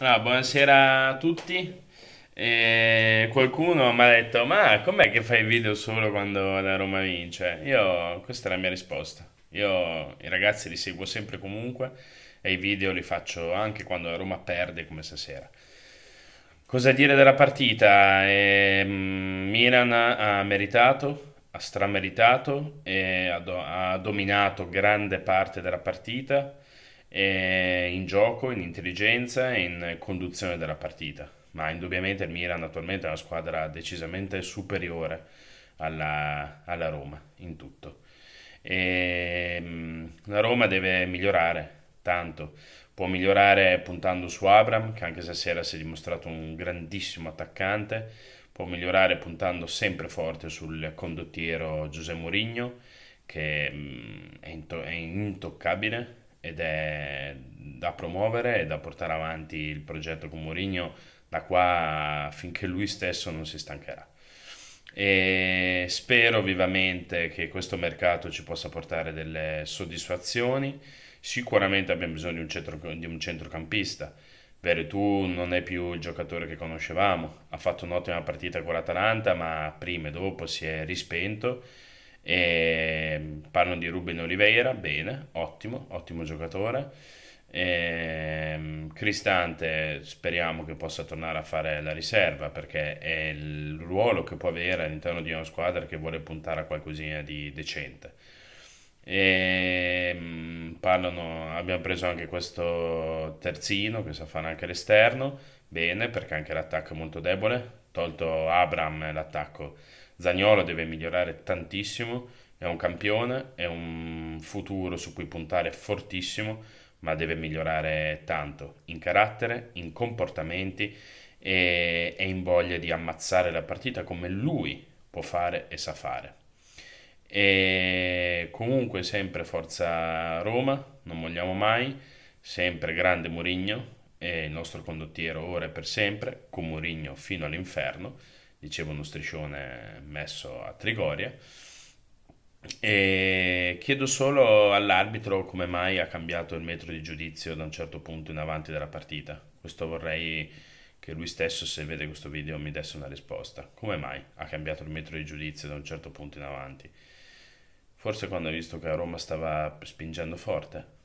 Ah, buonasera a tutti. E qualcuno mi ha detto: Ma com'è che fai video solo quando la Roma vince? Io, questa è la mia risposta. Io i ragazzi li seguo sempre comunque e i video li faccio anche quando la Roma perde, come stasera. Cosa dire della partita? Eh, Milan ha meritato, ha strameritato, ha, do- ha dominato grande parte della partita eh, in gioco, in intelligenza e in conduzione della partita. Ma indubbiamente il Milan attualmente è una squadra decisamente superiore alla, alla Roma in tutto. E, ehm, la Roma deve migliorare tanto. Può migliorare puntando su Abram, che anche stasera si è dimostrato un grandissimo attaccante. Può migliorare puntando sempre forte sul condottiero Giuseppe Mourinho, che mm, è, into- è intoccabile ed è da promuovere e da portare avanti il progetto con Mourinho da qua finché lui stesso non si stancherà. E spero vivamente che questo mercato ci possa portare delle soddisfazioni. Sicuramente abbiamo bisogno di un, centro, di un centrocampista. Veretù non è più il giocatore che conoscevamo, ha fatto un'ottima partita con l'Atalanta, ma prima e dopo si è rispento e ehm, parlano di Ruben Oliveira, bene, ottimo, ottimo giocatore. E ehm, Cristante speriamo che possa tornare a fare la riserva perché è il ruolo che può avere all'interno di una squadra che vuole puntare a qualcosina di decente. E ehm, parlano, abbiamo preso anche questo terzino che sa fare anche l'esterno, bene perché anche l'attacco è molto debole, tolto Abram l'attacco Zagnolo deve migliorare tantissimo, è un campione, è un futuro su cui puntare fortissimo, ma deve migliorare tanto in carattere, in comportamenti e, e in voglia di ammazzare la partita come lui può fare e sa fare. E comunque sempre forza Roma, non mogliamo mai, sempre grande Murigno, e il nostro condottiero ora e per sempre, con Murigno fino all'inferno dicevo uno striscione messo a Trigoria. E chiedo solo all'arbitro come mai ha cambiato il metro di giudizio da un certo punto in avanti della partita. Questo vorrei che lui stesso, se vede questo video, mi desse una risposta. Come mai ha cambiato il metro di giudizio da un certo punto in avanti? Forse quando ha visto che Roma stava spingendo forte?